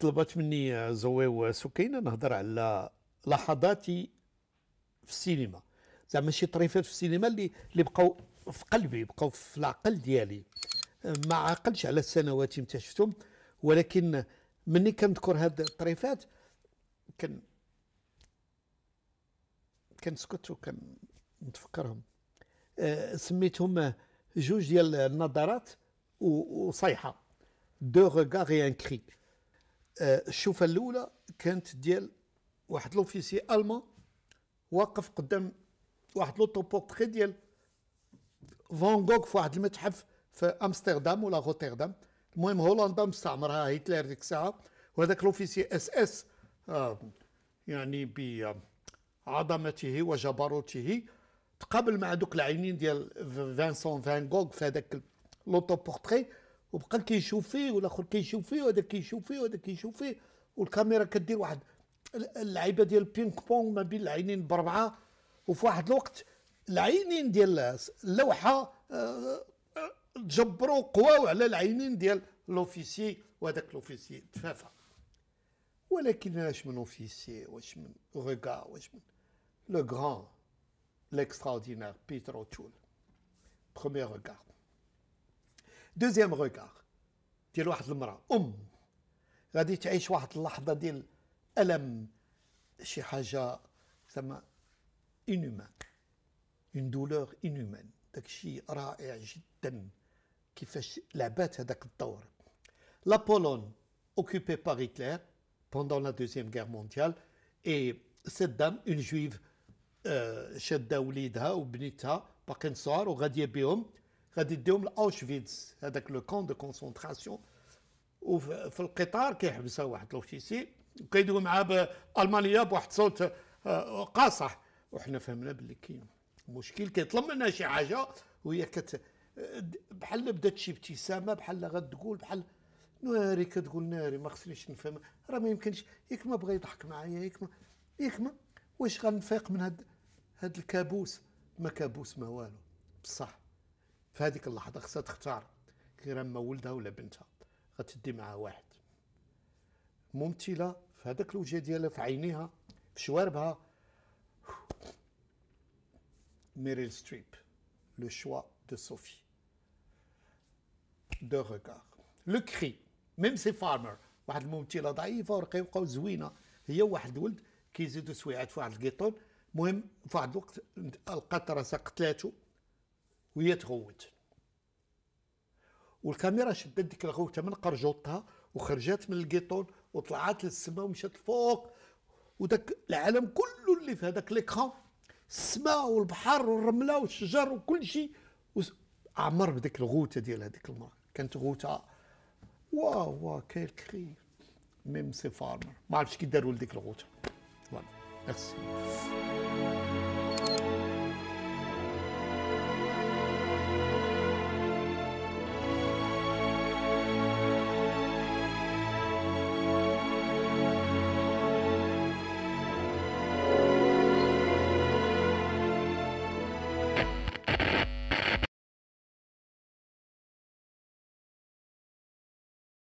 طلبت مني زواو وسكينه نهضر على لحظاتي في السينما زعما شي طريفات في السينما اللي اللي بقاو في قلبي بقاو في العقل ديالي ما عقلش على السنوات متى شفتهم ولكن مني كنذكر هاد الطريفات كان كنسكت وكنتفكرهم نتفكرهم آه، سميتهم جوج ديال النظرات وصيحه دو ريغار ان كري آه، الشوفه الاولى كانت ديال واحد لوفيسي المان واقف قدام واحد لوطوبورتري ديال فان غوغ في واحد المتحف في امستردام ولا روتردام المهم هولندا مستعمرها هتلر ديك الساعه وهذاك لوفيسي اس اس آه، يعني بعظمته وجبروته تقابل مع دوك العينين ديال فانسون فان غوغ في هذاك لوطوبورتري وبقى كيشوف فيه والاخر كيشوف فيه وهذا كيشوف فيه وهذا كيشوف فيه والكاميرا كدير واحد اللعيبه ديال البينغ بونغ ما بين العينين بربعه وفي واحد الوقت العينين ديال اللوحه تجبروا آه، آه، قواو على العينين ديال لوفيسي وهذاك لوفيسي تفافى ولكن اش من اوفيسي واش من ريغا واش من لو غران l'extraordinaire بيتر اوتول بروميير regard. دوزيام غوكار ديال واحد المراه ام غادي تعيش واحد اللحظه ديال الم شي حاجه تسمى انومان اون دولور انومان داك رائع جدا كيفاش لعبات هذاك الدور لا بولون اوكوبي باغ هتلر بوندون لا دوزيام غير مونديال اي سيت دام اون جويف شاده وليدها وبنتها باقين صغار وغاديه بهم غادي يديهم لاوشفيتس هذاك لو كون دو كونسونتراسيون وفي القطار كيحبسها واحد لوفيسي وكيدوي معاه بالمانيه بواحد الصوت آه، قاصح وحنا فهمنا باللي كاين مشكل كيطلب منها شي حاجه وهي كت بحال بدات شي ابتسامه بحال غتقول بحال ناري كتقول ناري ما خصنيش نفهم راه ما يمكنش ياك ما بغى يضحك معايا ياك ما ياك ما واش غنفيق من هاد هاد الكابوس ما كابوس ما والو بصح في هذيك اللحظه خصها تختار كي اما ولدها ولا بنتها غتدي معها واحد ممثله في هذاك الوجه ديالها في عينيها في شواربها ميريل ستريب لو شوا دو صوفي دو ريكار لو كري ميم سي فارمر واحد الممثله ضعيفه ورقيقه وزوينه هي واحد ولد كيزيدو سويعات في واحد القيطون المهم في واحد الوقت لقات راسها قتلاتو وهي تغوت والكاميرا شدت ديك الغوته من قرجوطها وخرجت من القيطون وطلعت للسماء ومشات لفوق وداك العالم كله اللي في هذاك ليكرون السماء والبحر والرمله والشجر وكل شيء عمر بديك الغوته ديال هذيك المراه كانت غوته واو واو كيل كري ميم سي فارمر ما عرفتش كي داروا لديك الغوته فوالا ميرسي